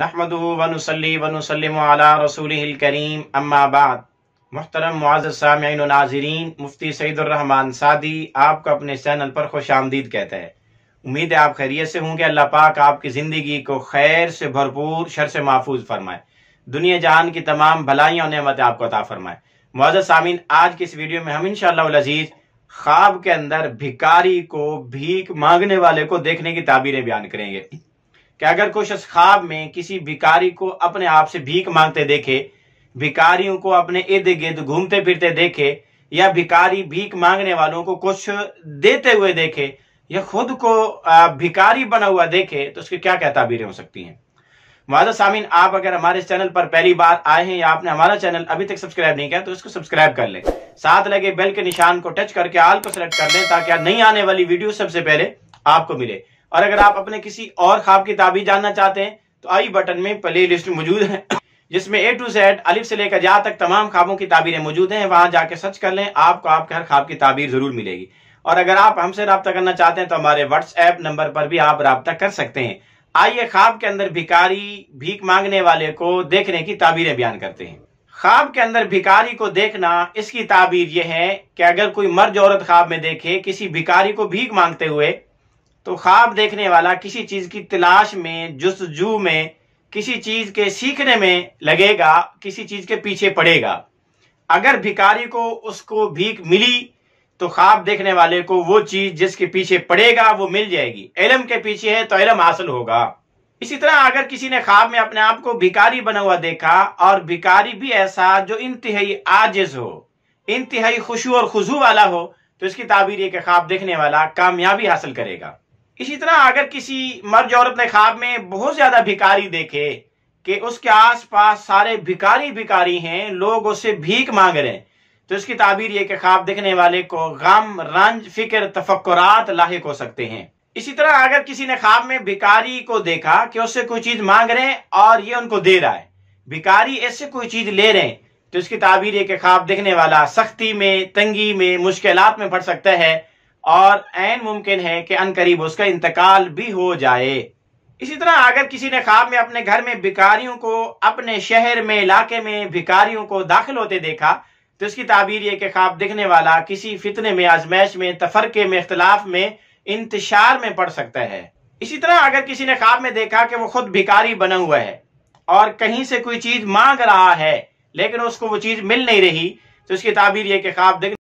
नहमद वनसली वनसलम रसूलकरीम अम्माबाद मोहतरम मुआज़ सामिन नाजरीन मुफ्ती सईदुररहमान सादी आपको अपने चैनल पर खुश आमदीद कहते हैं उम्मीद है आप खैरियत से होंगे अल्लाह पाक आपकी ज़िंदगी को खैर से भरपूर शर से महफूज फरमाए दुनिया जहान की तमाम भलाइयाँ और नमतें आपको अता फरमाए मुआज़ सामीन आज की इस वीडियो में हम इन शजीज़ ख्वाब के अंदर भिकारी को भीख मांगने वाले को देखने की ताबीरें बयान करेंगे कि अगर कुछ शख्स ख्वाब में किसी भिकारी को अपने आप से भीख मांगते देखे भिकारियों को अपने इर्द गिर्द घूमते फिरते देखे या भिकारी भीख मांगने वालों को कुछ देते हुए देखे या खुद को भिकारी बना हुआ देखे तो उसकी क्या क्या ताबीरें हो सकती हैं मादा सामिन आप अगर हमारे चैनल पर पहली बार आए हैं या आपने हमारा चैनल अभी तक सब्सक्राइब नहीं किया तो इसको सब्सक्राइब कर लें साथ लगे बेल के निशान को टच करके आल को सेलेक्ट कर लें ताकि नई आने वाली वीडियो सबसे पहले आपको मिले और अगर आप अपने किसी और ख्वाब की ताबीर जानना चाहते हैं तो आई बटन में प्ले लिस्ट मौजूद है जिसमें ए टू जेड अलिफ से लेकर जहाँ तक तमाम ख्वाबों की ताबीरें मौजूद हैं वहां जाके सर्च कर लें आपको आपके हर ख्वाब की ताबीर जरूर मिलेगी और अगर आप हमसे रब्ता करना चाहते हैं तो हमारे व्हाट्सएप नंबर पर भी आप रब्ता कर सकते हैं आइए ख्वाब के अंदर भिकारी भीख मांगने वाले को देखने की ताबीरें बयान करते हैं ख्वाब के अंदर भिकारी को देखना इसकी ताबीर यह है कि अगर कोई मर्द औरत ख्वाब में देखे किसी भिकारी को भीख मांगते हुए तो ख्वाब देखने वाला किसी चीज की तलाश में जस्तजू में किसी चीज के सीखने में लगेगा किसी चीज के पीछे पड़ेगा अगर भिकारी को उसको भीख मिली तो ख्वाब देखने वाले को वो चीज जिसके पीछे पड़ेगा वो मिल जाएगी इलम के पीछे है तो इलम हासिल होगा इसी तरह अगर किसी ने ख्वाब में अपने आप को भिकारी बना हुआ देखा और भिकारी भी ऐसा जो इंतहाई आजिज हो इंतहाई खुशू और खुजू वाला हो तो इसकी ताबीर ये कि ख्वाब देखने वाला कामयाबी हासिल करेगा इसी तरह अगर किसी मर्द औरत ने ख्वाब में बहुत ज्यादा भिकारी देखे कि उसके आसपास सारे भिकारी भिकारी हैं लोग उससे भीख मांग रहे हैं तो इसकी ताबीर यह कि ख्वाब देखने वाले को गम रंज फिक्र तफक्रात लाक हो सकते हैं इसी तरह अगर किसी ने ख्वाब में भिकारी को देखा कि उससे कोई चीज मांग रहे हैं और ये उनको दे रहा है भिकारी ऐसे कोई चीज ले रहे हैं तो इसकी ताबीर यह कि ख्वाब देखने वाला सख्ती में तंगी में मुश्किल में पड़ सकता है और एन मुमकिन है कि अन करीब उसका इंतकाल भी हो जाए इसी तरह अगर किसी ने ख्वाब में अपने घर में भिकारियों को अपने शहर में इलाके में भिकारियों को दाखिल होते देखा तो इसकी ताबीर यह कि ख्वाब दिखने वाला किसी फितने में आजमैश में तफरके में इख्तलाफ में इंतशार में पड़ सकता है इसी तरह अगर किसी ने ख्वाब में देखा कि वो खुद भिकारी बना हुआ है और कहीं से कोई चीज मांग रहा है लेकिन उसको वो चीज मिल नहीं रही तो इसकी ताबीर यह कि ख्वाब दिखने